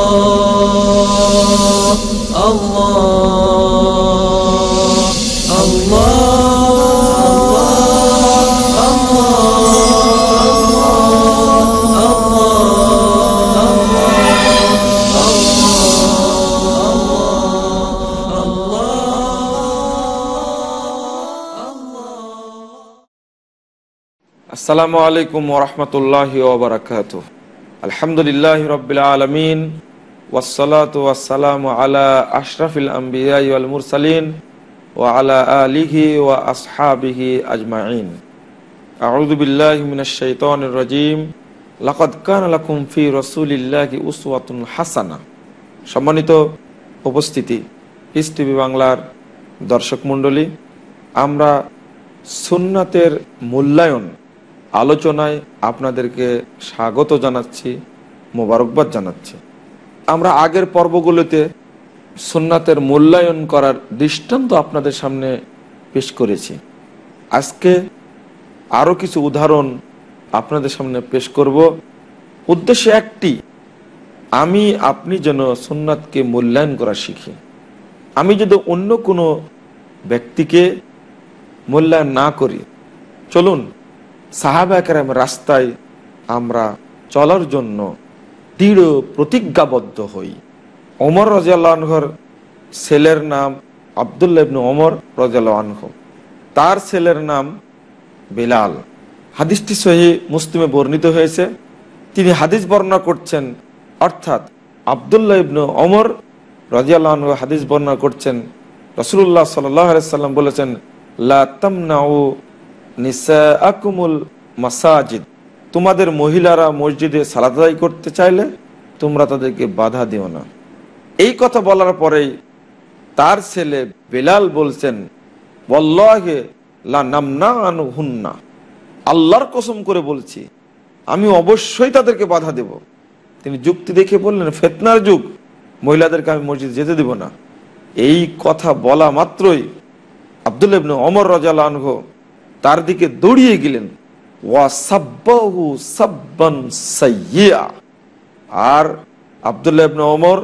الله الله السلام عليكم ورحمة الله وبركاته আলহামদুলিল্লাহ রবিল আলমিন ওয়াসালাত ওয়াসালাম আলা আশরাফিল আম্বিয়াল মুরসালিন ও আলা আলিহি ওয়া আসহাবিহি আজমাইন আউদুবিল্লাহ মিনাশাইতন রাজিম লাকদ কান লাকুম ফি রসুলিল্লাহি উসওয়াতুন হাসানা সম্মানিত উপস্থিতি ইস টিভি বাংলার দর্শক মণ্ডলী আমরা সুন্নাতের মূল্যায়ন আলোচনায় আপনাদেরকে স্বাগত জানাচ্ছি মোবারকবাদ জানাচ্ছি আমরা আগের পর্বগুলোতে সুন্নাতের মূল্যায়ন করার দৃষ্টান্ত আপনাদের সামনে পেশ করেছি আজকে আরও কিছু উদাহরণ আপনাদের সামনে পেশ করব উদ্দেশ্য একটি আমি আপনি যেন সোননাথকে মূল্যায়ন করা শিখি আমি যদি অন্য কোনো ব্যক্তিকে মূল্যায়ন না করি চলুন সাহাবাকেরাম রাস্তায় আমরা চলার জন্য দৃঢ় প্রতিজ্ঞাবদ্ধ হই অমর রাজিয়াল্লাহর ছেলের নাম আবদুল্লা অমর রাজিয়াল্লাহ তার ছেলের নাম বেলাল হাদিসটি সহি মুসলিমে বর্ণিত হয়েছে তিনি হাদিস বর্ণনা করছেন অর্থাৎ আবদুল্লা ইবনু অমর রাজিয়াল্লাহ হাদিস বর্ণনা করছেন রসুল্লাহ সাল্লাম বলেছেন লাতামনাউ নিসা আকুমুল মাসাজিদ তোমাদের মহিলারা মসজিদে সালাদাই করতে চাইলে তোমরা তাদেরকে বাধা দিও না এই কথা বলার পরেই তার ছেলে বেলাল বলছেন লা হুন্না আল্লাহর কসম করে বলছি আমি অবশ্যই তাদেরকে বাধা দেব তিনি যুক্তি দেখে বললেন ফেতনার যুগ মহিলাদেরকে আমি মসজিদ যেতে দেব না এই কথা বলা মাত্রই আবদুল্লাবিন অমর রাজা আনঘ তার দিকে দৌড়িয়ে গেলেন সাব্বান সাইয়া আর আবদুল্লাহ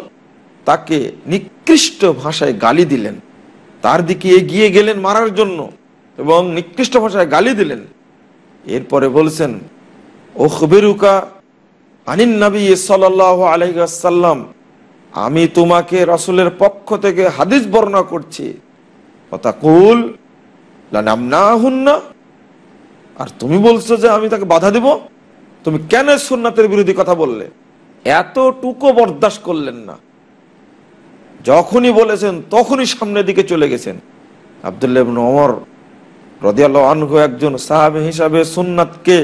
তাকে নিকৃষ্ট ভাষায় গালি দিলেন তার দিকে এগিয়ে গেলেন মারার জন্য এবং নিকৃষ্ট ভাষায় গালি দিলেন এরপরে বলছেন ওখবেরুকা আনিন নবী সাল্লাহ আলহিসাল্লাম আমি তোমাকে রসুলের পক্ষ থেকে হাদিস বর্ণনা করছি কথা কুল আর তুমি বলছো যে আমি তাকে বাধা দিব তুমি কেন সুন্নাতের বিরোধী কথা বললে এতটুকু বরদাস্ত করলেন না যখনই বলেছেন তখনই সামনের দিকে চলে গেছেন আবদুল্লাহ অমর রদিয়াল আনহু একজন সাহাব হিসাবে সুন্নাতকে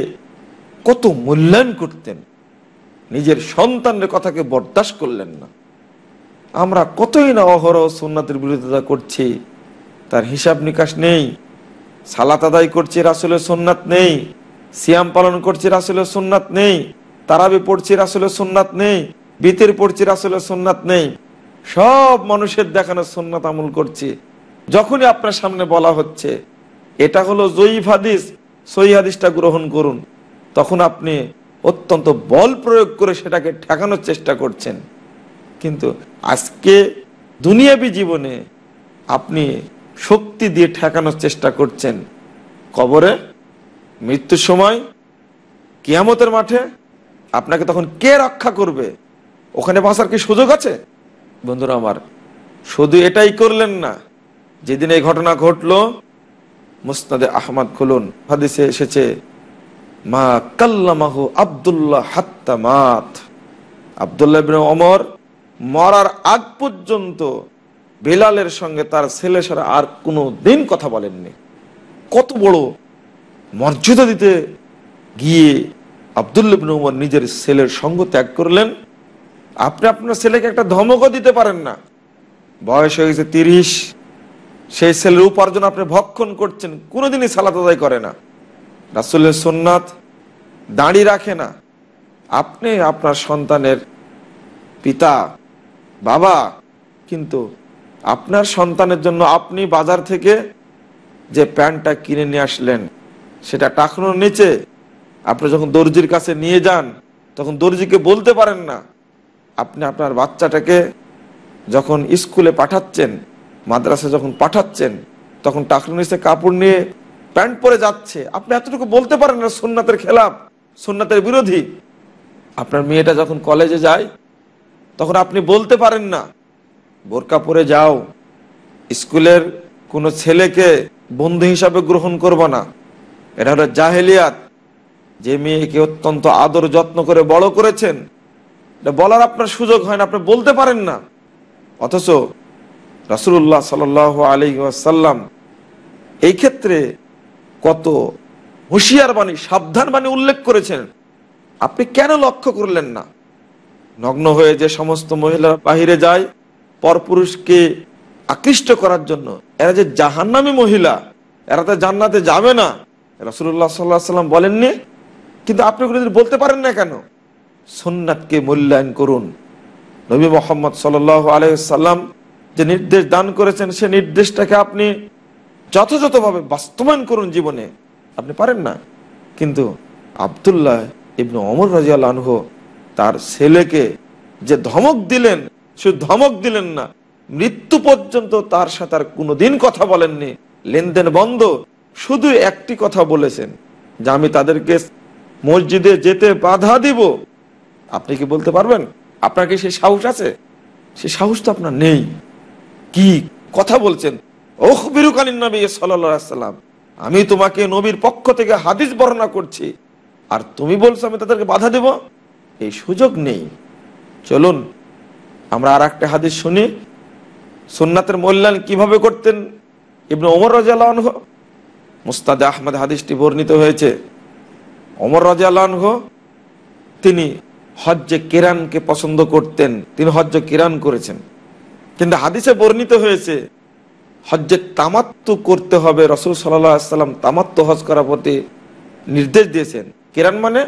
কত মূল্যায়ন করতেন নিজের সন্তানের কথাকে বরদাস্ত করলেন না আমরা কতই না অহরহ সুন্নাতের বিরোধিতা করছি তার হিসাব নিকাশ নেই সালাত আদায় করছে রাসুলের সোননাথ নেই সিয়াম পালন করছে রাসুলের সোননাথ নেই তারাবি পড়ছে রাসুলের সোননাথ নেই বিতের পড়ছে রাসুলের সোননাথ নেই সব মানুষের দেখানো সোননাথ আমল করছে যখনই আপনার সামনে বলা হচ্ছে এটা হলো জয়ীফ হাদিস সই হাদিসটা গ্রহণ করুন তখন আপনি অত্যন্ত বল প্রয়োগ করে সেটাকে ঠেকানোর চেষ্টা করছেন কিন্তু আজকে দুনিয়াবি জীবনে আপনি শক্তি দিয়ে ঠেকানোর চেষ্টা করছেন কবরে মৃত্যুর সময় কিয়ামতের মাঠে আপনাকে তখন কে রক্ষা করবে ওখানে বাঁচার কি সুযোগ আছে বন্ধুরা আমার শুধু এটাই করলেন না যেদিন এই ঘটনা ঘটলো মুস্তাদে আহমদ খুলুন হাদিসে এসেছে মা কাল্লামাহু আবদুল্লাহ হাত্তা মাত আবদুল্লাহ ইবিন অমর মরার আগ পর্যন্ত বেলালের সঙ্গে তার ছেলে সারা আর কোনো দিন কথা বলেননি কত বড় মর্যাদা দিতে গিয়ে আবদুল্লিবিন উমর নিজের ছেলের সঙ্গ ত্যাগ করলেন আপনি আপনার ছেলেকে একটা ধমকও দিতে পারেন না বয়স হয়ে গেছে তিরিশ সেই ছেলের উপার্জন আপনি ভক্ষণ করছেন কোনোদিনই সালাত আদায় করে না রাসুল্লের সোননাথ দাঁড়ি রাখে না আপনি আপনার সন্তানের পিতা বাবা কিন্তু আপনার সন্তানের জন্য আপনি বাজার থেকে যে প্যান্টটা কিনে নিয়ে আসলেন সেটা টাকনোর নিচে আপনি যখন দর্জির কাছে নিয়ে যান তখন দর্জিকে বলতে পারেন না আপনি আপনার বাচ্চাটাকে যখন স্কুলে পাঠাচ্ছেন মাদ্রাসা যখন পাঠাচ্ছেন তখন টাকনোর নিচে কাপড় নিয়ে প্যান্ট পরে যাচ্ছে আপনি এতটুকু বলতে পারেন না সোননাথের খেলাফ সোননাথের বিরোধী আপনার মেয়েটা যখন কলেজে যায় তখন আপনি বলতে পারেন না বোরকা পরে যাও স্কুলের কোনো ছেলেকে বন্ধু হিসাবে গ্রহণ করব না এটা হলো জাহেলিয়াত যে মেয়েকে অত্যন্ত আদর যত্ন করে বড় করেছেন এটা বলার আপনার সুযোগ হয় না আপনি বলতে পারেন না অথচ রাসুল্লাহ সাল আলী এই ক্ষেত্রে কত হুঁশিয়ার বাণী সাবধান বাণী উল্লেখ করেছেন আপনি কেন লক্ষ্য করলেন না নগ্ন হয়ে যে সমস্ত মহিলারা বাহিরে যায় পরপুরুষকে আকৃষ্ট করার জন্য এরা যে জাহান্নামি মহিলা এরা তো জান্নাতে যাবে না রসুল্লাহ সাল্লাহ সাল্লাম বলেননি কিন্তু আপনি কোনোদিন বলতে পারেন না কেন সোননাথকে মূল্যায়ন করুন নবী মোহাম্মদ সাল আলাইসাল্লাম যে নির্দেশ দান করেছেন সে নির্দেশটাকে আপনি যথাযথভাবে বাস্তবায়ন করুন জীবনে আপনি পারেন না কিন্তু আবদুল্লাহ ইবনু অমর রাজিয়াল আনহ তার ছেলেকে যে ধমক দিলেন সে ধমক দিলেন না মৃত্যু পর্যন্ত তার সাথে আর কোনোদিন কথা বলেননি লেনদেন বন্ধ শুধু একটি কথা বলেছেন যে আমি তাদেরকে মসজিদে যেতে বাধা দিব আপনি কি বলতে পারবেন আপনার কি সে সাহস আছে সে সাহস তো আপনার নেই কি কথা বলছেন ওহ বিরুকালীন নবী সাল্লাম আমি তোমাকে নবীর পক্ষ থেকে হাদিস বর্ণনা করছি আর তুমি বলছো আমি তাদেরকে বাধা দেব এই সুযোগ নেই চলুন আমরা আর একটা হাদিস শুনি সুন্নাতের মূল্যায়ন কিভাবে করতেন ইবনু ওমর রাজিয়ালহ মুস্তাদ আহমদ হাদিসটি বর্ণিত হয়েছে অমর রাজিয়ালহ তিনি হজ্জে কিরানকে পছন্দ করতেন তিনি হজ্জ কিরান করেছেন কিন্তু হাদিসে বর্ণিত হয়েছে হজ্জে তামাত্ম করতে হবে রসুল সাল্লাম তামাত্ম হজ করার প্রতি নির্দেশ দিয়েছেন কিরান মানে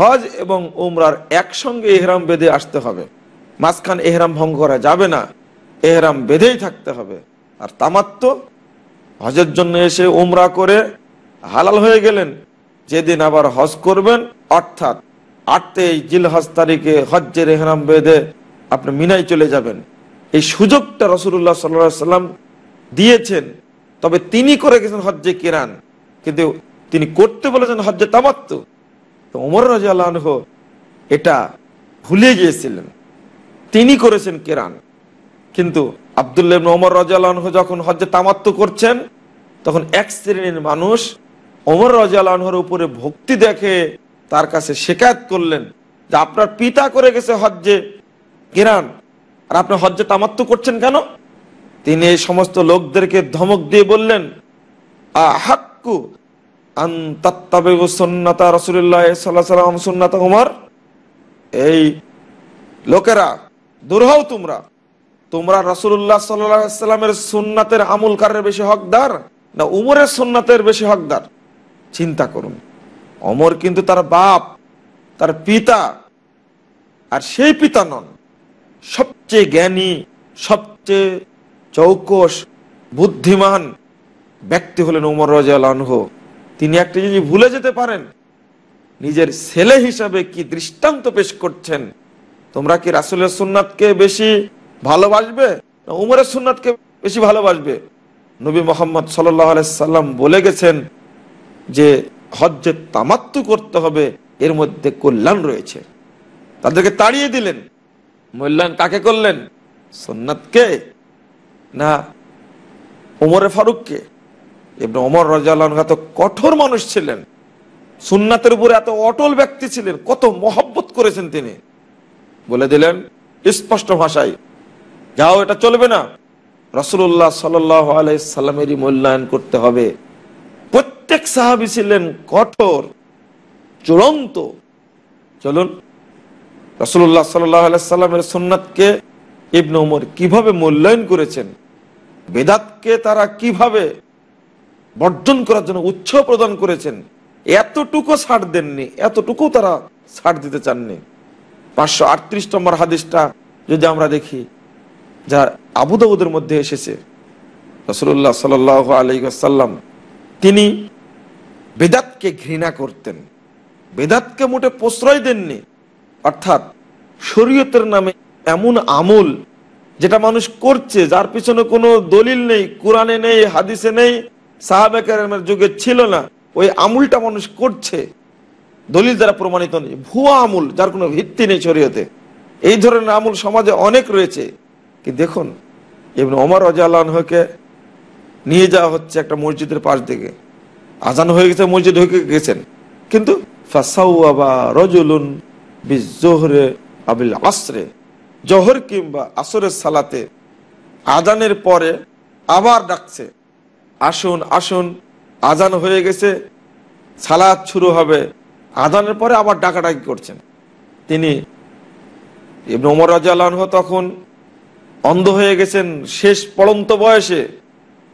হজ এবং উমরার একসঙ্গে এহরাম বেঁধে আসতে হবে মাঝখান এহরাম ভঙ্গ করা যাবে না এহরাম বেঁধেই থাকতে হবে আর তামাত্ম হজের জন্য এসে উমরা করে হালাল হয়ে গেলেন যেদিন আবার হজ করবেন অর্থাৎ আটতেই হজ তারিখে হজ্জের এহরাম বেঁধে আপনি মিনায় চলে যাবেন এই সুযোগটা রসুল্লাহ সাল্লা সাল্লাম দিয়েছেন তবে তিনি করে গেছেন হজ্জে কিরান কিন্তু তিনি করতে বলেছেন হজ্জে তামাত্ম তো রাজা আল্লাহ এটা ভুলে গিয়েছিলেন তিনি করেছেন কেরান কিন্তু আবদুল্লাহ ওমর রাজু যখন হজ্জে তামাত্ম করছেন তখন এক শ্রেণীর মানুষ ওমর রাজুর উপরে ভক্তি দেখে তার কাছে শেখায়ত করলেন যে আপনার পিতা করে গেছে হজ্জে কেরান আর আপনি হজ্জে তামাত্ম করছেন কেন তিনি এই সমস্ত লোকদেরকে ধমক দিয়ে বললেন আহাক্কু এই লোকেরা দূর হও তোমরা তোমরা রসুল্লাহ সাল্লামের সুন্নাতের কারের বেশি হকদার না উমরের সুন্নাতের বেশি হকদার চিন্তা করুন অমর কিন্তু তার বাপ তার পিতা আর সেই পিতা নন সবচেয়ে জ্ঞানী সবচেয়ে চৌকস বুদ্ধিমান ব্যক্তি হলেন উমর রাজহ তিনি একটা জিনিস ভুলে যেতে পারেন নিজের ছেলে হিসাবে কি দৃষ্টান্ত পেশ করছেন তোমরা কি রাসুলের সুন্নাতকে বেশি ভালোবাসবে না উমরের সুন্নাতকে বেশি ভালোবাসবে নবী মোহাম্মদ সাল্লাম বলে গেছেন যে হজ্জে তামাত্তু করতে হবে এর মধ্যে কল্যাণ রয়েছে তাদেরকে তাড়িয়ে দিলেন মূল্যায়ন কাকে করলেন সোননাথকে না ওমরে ফারুককে এবং ওমর রাজা তো কঠোর মানুষ ছিলেন সুন্নাতের উপরে এত অটল ব্যক্তি ছিলেন কত মহব্বত করেছেন তিনি বলে দিলেন স্পষ্ট ভাষায় যাও এটা চলবে না রসুল্লাহ সাল্লামেরই মূল্যায়ন করতে হবে প্রত্যেক সাহাবি ছিলেন কঠোর চূড়ান্ত চলুন রসুল্লাহ সাল্লামের সোননাথকে ইবন উমর কিভাবে মূল্যায়ন করেছেন বেদাতকে তারা কিভাবে বর্জন করার জন্য উৎসাহ প্রদান করেছেন এতটুকু ছাড় দেননি এতটুকু তারা ছাড় দিতে চাননি পাঁচশো আটত্রিশ নম্বর হাদিসটা যদি আমরা দেখি যা আবুদাবুদের মধ্যে এসেছে রসুল্লাহ সাল আলী তিনি বেদাতকে ঘৃণা করতেন বেদাতকে মোটে প্রশ্রয় দেননি অর্থাৎ শরীয়তের নামে এমন আমল যেটা মানুষ করছে যার পিছনে কোনো দলিল নেই কোরআনে নেই হাদিসে নেই সাহাবেকের যুগে ছিল না ওই আমুলটা মানুষ করছে দলিল দ্বারা প্রমাণিত নেই ভুয়া আমুল যার কোনো ভিত্তি নেই চরিয়তে এই ধরনের আমুল সমাজে অনেক রয়েছে কি দেখুন এবং অমর রাজাকে নিয়ে যাওয়া হচ্ছে একটা মসজিদের পাশ থেকে আজান হয়ে গেছে মসজিদ হয়ে গেছেন কিন্তু রজুলুন বিজোহরে জহর কিংবা আসরের সালাতে আজানের পরে আবার ডাকছে আসুন আসুন আজান হয়ে গেছে সালাদ শুরু হবে আদানের পরে আবার ডাকাডাকি করছেন তিনি ওমর রাজাহ তখন অন্ধ হয়ে গেছেন শেষ পড়ন্ত বয়সে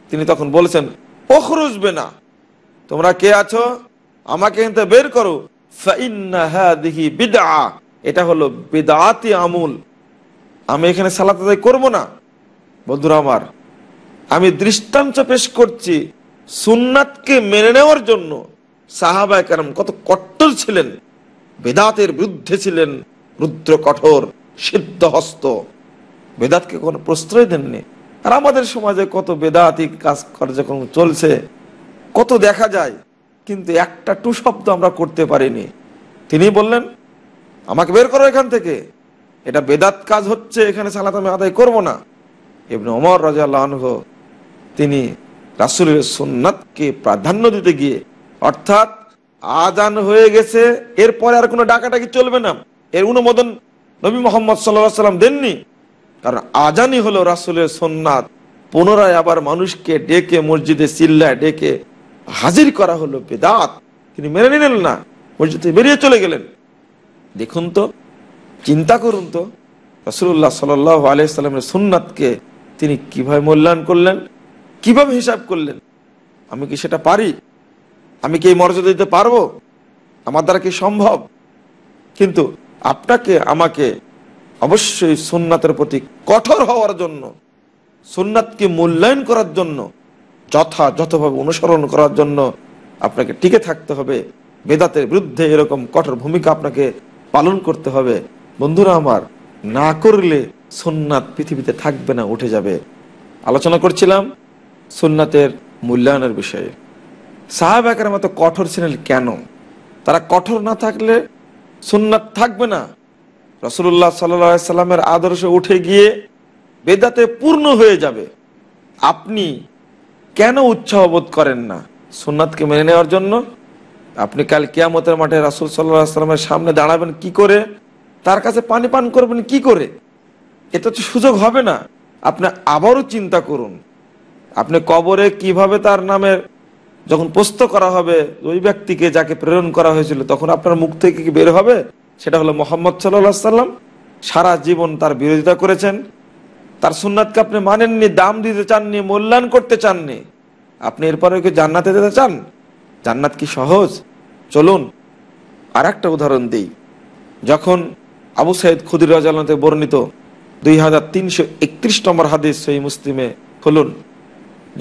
তিনি তখন বলেছেন পখরুসবে না তোমরা কে আছো আমাকে কিন্তু বের করো বিদা এটা হলো বেদাতি আমুল আমি এখানে সালাত করব করবো না বন্ধুরা আমার আমি দৃষ্টান্ত পেশ করছি সুন্নাতকে মেনে নেওয়ার জন্য সাহাবায় কারাম কত কট্টর ছিলেন বেদাতের বিরুদ্ধে ছিলেন রুদ্র কঠোর সিদ্ধ হস্ত বেদাতকে কোনো প্রশ্রয় দেননি আর আমাদের সমাজে কত বেদাতিক কাজ কার্যক্রম চলছে কত দেখা যায় কিন্তু একটা টু শব্দ আমরা করতে পারিনি তিনি বললেন আমাকে বের করো এখান থেকে এটা বেদাত কাজ হচ্ছে এখানে সালাত আমি আদায় করবো না এমনি অমর রাজা আল্লাহ তিনি রাসুলের সোননাথকে প্রাধান্য দিতে গিয়ে অর্থাৎ আজান হয়ে গেছে এরপরে আর কোনো ডাকাটাকি চলবে না এর অনুমোদন নবী মোহাম্মদ সাল্লাম দেননি কারণ আজানই হলো রাসুলের সোননাথ পুনরায় আবার মানুষকে ডেকে মসজিদে চিল্লায় ডেকে হাজির করা হলো বেদাত তিনি মেনে নিলেন না মসজিদে বেরিয়ে চলে গেলেন দেখুন তো চিন্তা করুন তো রাসুল্লাহ সাল আলিয়াল্লামের সোননাথকে তিনি কিভাবে মূল্যায়ন করলেন কিভাবে হিসাব করলেন আমি কি সেটা পারি আমি কি এই মর্যাদা দিতে পারবো আমার দ্বারা কি সম্ভব কিন্তু আপনাকে আমাকে অবশ্যই সুন্নাতের প্রতি কঠোর হওয়ার জন্য সুন্নাতকে মূল্যায়ন করার জন্য যথাযথভাবে অনুসরণ করার জন্য আপনাকে টিকে থাকতে হবে বেদাতের বিরুদ্ধে এরকম কঠোর ভূমিকা আপনাকে পালন করতে হবে বন্ধুরা আমার না করলে সোননাথ পৃথিবীতে থাকবে না উঠে যাবে আলোচনা করছিলাম সোননাথের মূল্যায়নের বিষয়ে সাহাবাকের মতো কঠোর ছিলেন কেন তারা কঠোর না থাকলে সুন্নাত থাকবে না রসুল্লাহ সাল্লামের আদর্শে উঠে গিয়ে বেদাতে পূর্ণ হয়ে যাবে আপনি কেন উৎসাহবোধ বোধ করেন না সুন্নাতকে মেনে নেওয়ার জন্য আপনি কাল কিয়ামতের মাঠে রাসুল সাল্লাহ সাল্লামের সামনে দাঁড়াবেন কি করে তার কাছে পানি পান করবেন কি করে এটা তো সুযোগ হবে না আপনি আবারও চিন্তা করুন আপনি কবরে কিভাবে তার নামের যখন পোস্ত করা হবে ওই ব্যক্তিকে যাকে প্রেরণ করা হয়েছিল তখন আপনার মুখ থেকে কি বের হবে সেটা হলো মোহাম্মদ সাল্লাহ সাল্লাম সারা জীবন তার বিরোধিতা করেছেন তার সুন্নাতকে আপনি মানেননি দাম দিতে চাননি মূল্যায়ন করতে চাননি আপনি এরপরে কি জান্নাতে যেতে চান জান্নাত কি সহজ চলুন আর একটা উদাহরণ দিই যখন আবু সাইদ খুদির রাজালতে বর্ণিত দুই হাজার তিনশো একত্রিশ নম্বর হাদিস সেই মুসলিমে খুলুন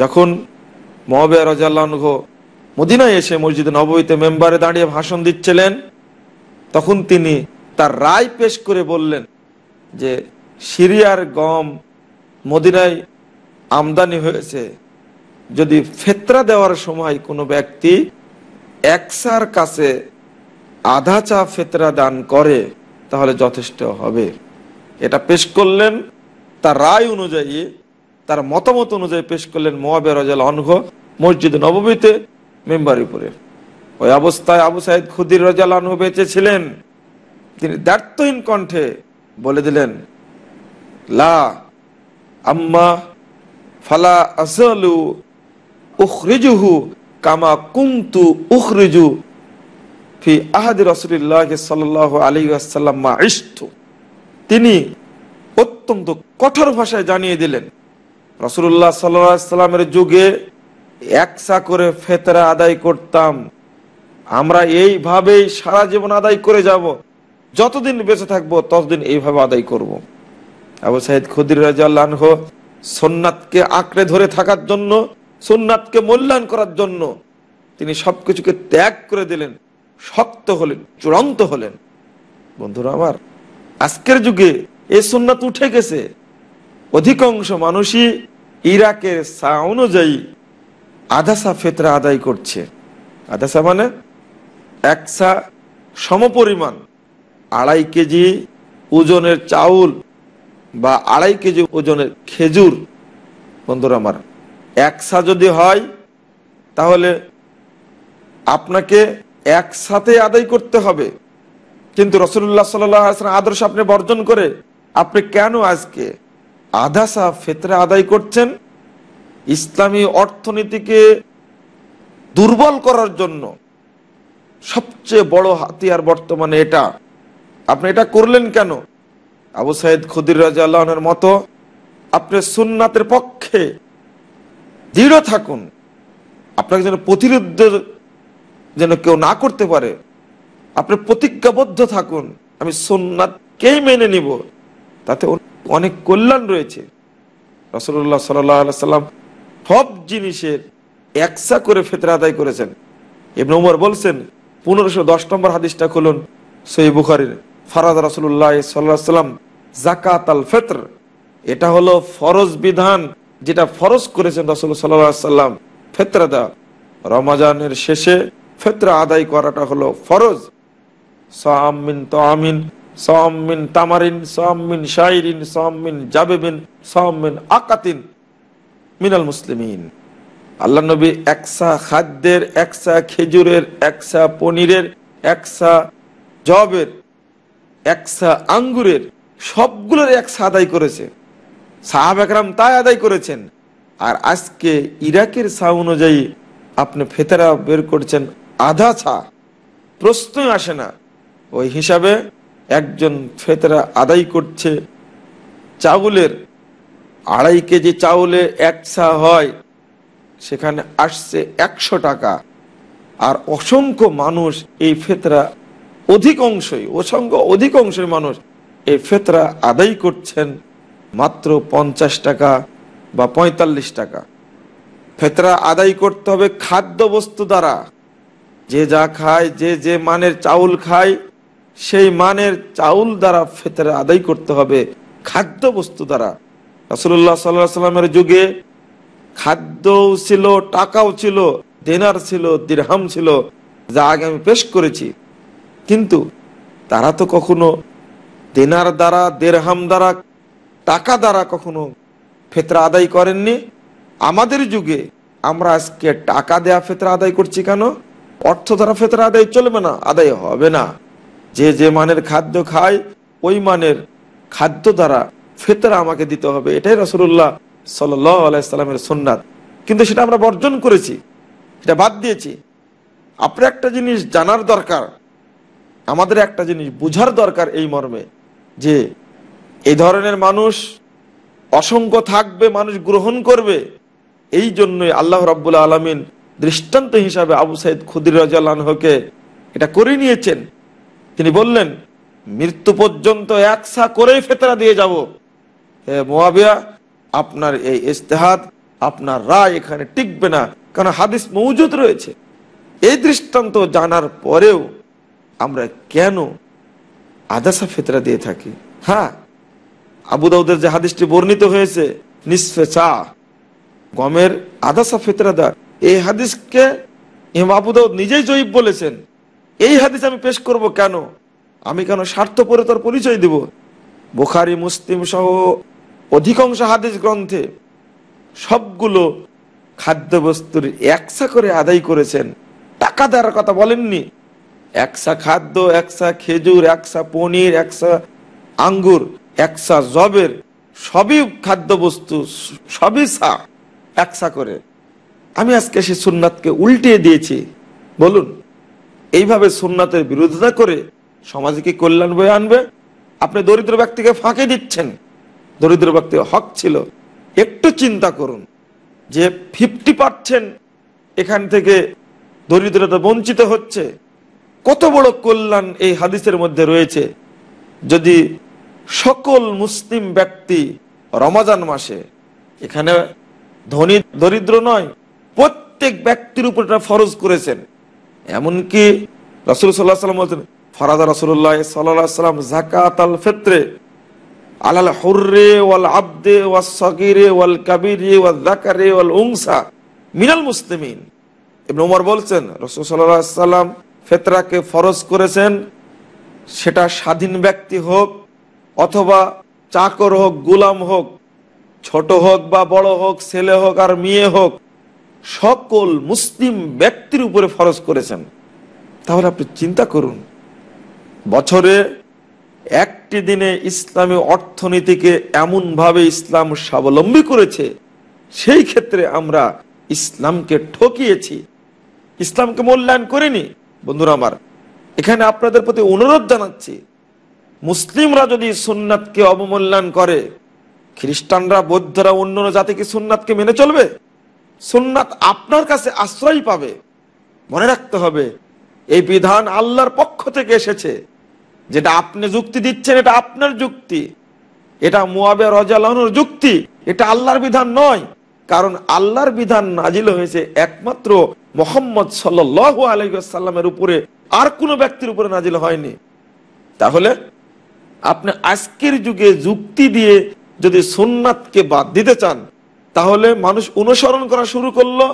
যখন মহাবে রাজাল্লাহ মদিনায় এসে মসজিদ নবীতে মেম্বারে দাঁড়িয়ে ভাষণ দিচ্ছিলেন তখন তিনি তার রায় পেশ করে বললেন যে সিরিয়ার গম মদিনায় আমদানি হয়েছে যদি ফেতরা দেওয়ার সময় কোনো ব্যক্তি একসার কাছে আধা চা ফেতরা দান করে তাহলে যথেষ্ট হবে এটা পেশ করলেন তার রায় অনুযায়ী তার মতামত অনুযায়ী পেশ করলেন মোয়াবে রাজাল অনঘ মসজিদ নবমীতে মেম্বার উপরে ওই অবস্থায় আবু সাহেদ খুদির রাজাল অনঘ বেঁচে ছিলেন তিনি দ্বার্থহীন কণ্ঠে বলে দিলেন লা আম্মা ফালা আসলু উখরিজুহু কামা কুমতু উখরিজু ফি আহাদি রসুলিল্লাহ সাল্লাহ আলী মা ইষ্টু তিনি অত্যন্ত কঠোর ভাষায় জানিয়ে দিলেন রসুল্লাহ সাল্লামের যুগে একসা করে ফেতরা আদায় করতাম আমরা এইভাবেই সারা জীবন আদায় করে যাব। যতদিন বেঁচে থাকবো ততদিন এইভাবে আদায় করব। আবু সাহেদ খুদির রাজাহ সোননাথকে আঁকড়ে ধরে থাকার জন্য সোননাথকে মূল্যায়ন করার জন্য তিনি সবকিছুকে ত্যাগ করে দিলেন শক্ত হলেন চূড়ান্ত হলেন বন্ধুরা আমার আজকের যুগে এই সোননাথ উঠে গেছে অধিকাংশ মানুষই ইরাকের সা অনুযায়ী আধাসা ফেতরা আদায় করছে আধাসা মানে একসা সমপরিমাণ আড়াই কেজি ওজনের চাউল বা আড়াই কেজি ওজনের খেজুর বন্ধুরা আমার একসা যদি হয় তাহলে আপনাকে একসাথে আদায় করতে হবে কিন্তু রসুল্লাহ সাল্লাম আদর্শ আপনি বর্জন করে আপনি কেন আজকে আদাসা ফেতরা আদায় করছেন ইসলামী অর্থনীতিকে দুর্বল করার জন্য সবচেয়ে বড় হাতিয়ার বর্তমানে এটা আপনি এটা করলেন কেন আবু সাইদ খুদির রাজানের মতো আপনি সুন্নাতের পক্ষে দৃঢ় থাকুন আপনাকে যেন প্রতিরোধ যেন কেউ না করতে পারে আপনি প্রতিজ্ঞাবদ্ধ থাকুন আমি সোননাথকেই মেনে নিব তাতে অনেক কল্যাণ রয়েছে রসল্লাহ সাল্লাম সব জিনিসের একসা করে ফেতরা আদায় করেছেন এবং উমর বলছেন পনেরোশো দশ নম্বর হাদিসটা খুলুন সই বুখারির ফারাজ রসুল্লাহ সাল্লাম জাকাত আল ফেতর এটা হলো ফরজ বিধান যেটা ফরজ করেছেন রসুল সাল্লাম ফেতরা রমাজানের শেষে ফেতরা আদায় করাটা হলো ফরজ সামিন তো আমিন সমিন তামারিন সমিন শাইরিন সমিন জাবেবিন সমিন আকাতিন মিনাল মুসলিমিন আল্লাহ নবী একসা খাদ্যের একসা খেজুরের একসা পনিরের একসা জবের একসা আঙ্গুরের সবগুলোর একসা আদায় করেছে সাহাব একরাম তাই আদায় করেছেন আর আজকে ইরাকের সা অনুযায়ী আপনি ফেতারা বের করছেন আধা ছা প্রশ্নই আসে না ওই হিসাবে একজন ফেতরা আদায় করছে চাউলের আড়াই কেজি চাউলে একসা হয় সেখানে আসছে একশো টাকা আর অসংখ্য মানুষ এই ফেতরা অধিকাংশই অসংখ্য অধিকাংশই মানুষ এই ফেতরা আদায় করছেন মাত্র পঞ্চাশ টাকা বা পঁয়তাল্লিশ টাকা ফেতরা আদায় করতে হবে খাদ্যবস্তু দ্বারা যে যা খায় যে যে মানের চাউল খায় সেই মানের চাউল দ্বারা ফেতরা আদায় করতে হবে খাদ্য বস্তু দ্বারা রাসুল্লাহ সাল্লাহ সাল্লামের যুগে খাদ্যও ছিল টাকাও ছিল দেনার ছিল দীর্হাম ছিল যা আগে আমি পেশ করেছি কিন্তু তারা তো কখনো দেনার দ্বারা দেড়হাম দ্বারা টাকা দ্বারা কখনো ফেতরা আদায় করেননি আমাদের যুগে আমরা আজকে টাকা দেয়া ফেতরা আদায় করছি কেন অর্থ দ্বারা ফেতরা আদায় চলবে না আদায় হবে না যে যে মানের খাদ্য খায় ওই মানের খাদ্য দ্বারা ফেতরা আমাকে দিতে হবে এটাই রসুল্লাহ সাল্লামের সোননাথ কিন্তু সেটা আমরা বর্জন করেছি এটা বাদ দিয়েছি আপনার একটা জিনিস জানার দরকার আমাদের একটা জিনিস বুঝার দরকার এই মর্মে যে এই ধরনের মানুষ অসংখ্য থাকবে মানুষ গ্রহণ করবে এই জন্যই আল্লাহ রাবুল্লা আলমিন দৃষ্টান্ত হিসাবে আবু সাইদ খুদির রাজাল্লাহকে এটা করে নিয়েছেন তিনি বললেন মৃত্যু পর্যন্ত একসা করেই ফেতরা দিয়ে যাব হে মোয়াবিয়া আপনার এই ইস্তেহাদ আপনার রায় এখানে টিকবে না কারণ হাদিস মৌজুদ রয়েছে এই দৃষ্টান্ত জানার পরেও আমরা কেন আদাসা ফেতরা দিয়ে থাকি হ্যাঁ আবুদাউদের যে হাদিসটি বর্ণিত হয়েছে নিঃস্ফে চা গমের আদাসা ফেতরা দা এই হাদিসকে আবু আবুদাউদ নিজেই জয়ীব বলেছেন এই হাদিস আমি পেশ করব কেন আমি কেন স্বার্থপরতার পরিচয় দেব বোখারি মুসলিম সহ অধিকাংশ হাদিস গ্রন্থে সবগুলো খাদ্যবস্তুর একসা করে আদায় করেছেন টাকা দেওয়ার কথা বলেননি একসা খাদ্য একসা খেজুর একসা পনির একসা আঙ্গুর একসা জবের সবই খাদ্যবস্তু সবই সা একসা করে আমি আজকে সে সুন্নাতকে উল্টিয়ে দিয়েছি বলুন এইভাবে সুন্নাতের বিরোধিতা করে সমাজে কি কল্যাণ বয়ে আনবে আপনি দরিদ্র ব্যক্তিকে ফাঁকে দিচ্ছেন দরিদ্র ব্যক্তির হক ছিল একটু চিন্তা করুন যে ফিফটি পারছেন এখান থেকে দরিদ্রতা বঞ্চিত হচ্ছে কত বড় কল্যাণ এই হাদিসের মধ্যে রয়েছে যদি সকল মুসলিম ব্যক্তি রমাজান মাসে এখানে ধনী দরিদ্র নয় প্রত্যেক ব্যক্তির উপর ফরজ করেছেন এমনকি রসুল সাল্লাহ সাল্লাম বলছেন ফারাদা রসুল্লাহ সাল্লাহ সাল্লাম জাকাত আল ফেত্রে আলাল হুররে ওয়াল আব্দে ওয়াল সগিরে ওয়াল কাবিরে ওয়াল জাকারে ওয়াল উংসা মিনাল মুসলিমিন এবং ওমর বলছেন রসুল সাল্লাহ সাল্লাম ফেতরাকে ফরজ করেছেন সেটা স্বাধীন ব্যক্তি হোক অথবা চাকর হোক গুলাম হোক ছোট হোক বা বড় হোক ছেলে হোক আর মেয়ে হোক সকল মুসলিম ব্যক্তির উপরে ফরজ করেছেন তাহলে আপনি চিন্তা করুন বছরে একটি দিনে ইসলামী অর্থনীতিকে এমনভাবে ইসলাম স্বাবলম্বী করেছে সেই ক্ষেত্রে আমরা ইসলামকে ঠকিয়েছি ইসলামকে মূল্যায়ন করিনি বন্ধুরা আমার এখানে আপনাদের প্রতি অনুরোধ জানাচ্ছি মুসলিমরা যদি সুন্নাতকে অবমূল্যায়ন করে খ্রিস্টানরা বৌদ্ধরা অন্য জাতি কি সুন্নাতকে মেনে চলবে সোননাথ আপনার কাছে আশ্রয় পাবে মনে রাখতে হবে এই বিধান আল্লাহর পক্ষ থেকে এসেছে যেটা আপনি যুক্তি দিচ্ছেন এটা আপনার যুক্তি এটা মুয়াবে রজালানোর যুক্তি এটা আল্লাহর বিধান নয় কারণ আল্লাহর বিধান নাজিল হয়েছে একমাত্র মোহাম্মদ সাল্লাহ আলহিসাল্লামের উপরে আর কোনো ব্যক্তির উপরে নাজিল হয়নি তাহলে আপনি আজকের যুগে যুক্তি দিয়ে যদি সোননাথকে বাদ দিতে চান তাহলে মানুষ অনুসরণ করা শুরু করলো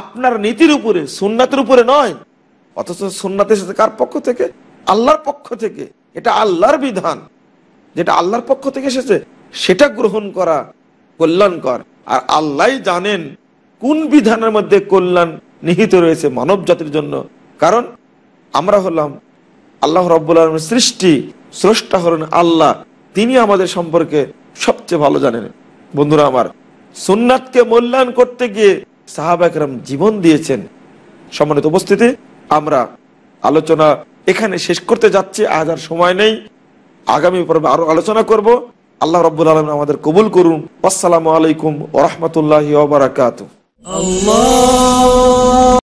আপনার নীতির উপরে সুন্নাতের উপরে নয় অথচ সুন্নাতের সাথে কার পক্ষ থেকে আল্লাহর পক্ষ থেকে এটা আল্লাহর বিধান যেটা আল্লাহর পক্ষ থেকে এসেছে সেটা গ্রহণ করা কল্যাণকর আর আল্লাহ জানেন কোন বিধানের মধ্যে কল্যাণ নিহিত রয়েছে মানব জাতির জন্য কারণ আমরা হলাম আল্লাহ রব্বুল্লাহ সৃষ্টি স্রষ্টা হলেন আল্লাহ তিনি আমাদের সম্পর্কে সবচেয়ে ভালো জানেন বন্ধুরা আমার সুন্নাতকে মূল্যায়ন করতে গিয়ে সাহাবাকরাম জীবন দিয়েছেন সম্মানিত উপস্থিতি আমরা আলোচনা এখানে শেষ করতে যাচ্ছি আজ আর সময় নেই আগামী পর্বে আরো আলোচনা করব আল্লাহ রব্বুল আলম আমাদের কবুল করুন আসসালামু আলাইকুম ওরহমতুল্লাহ বারাকাত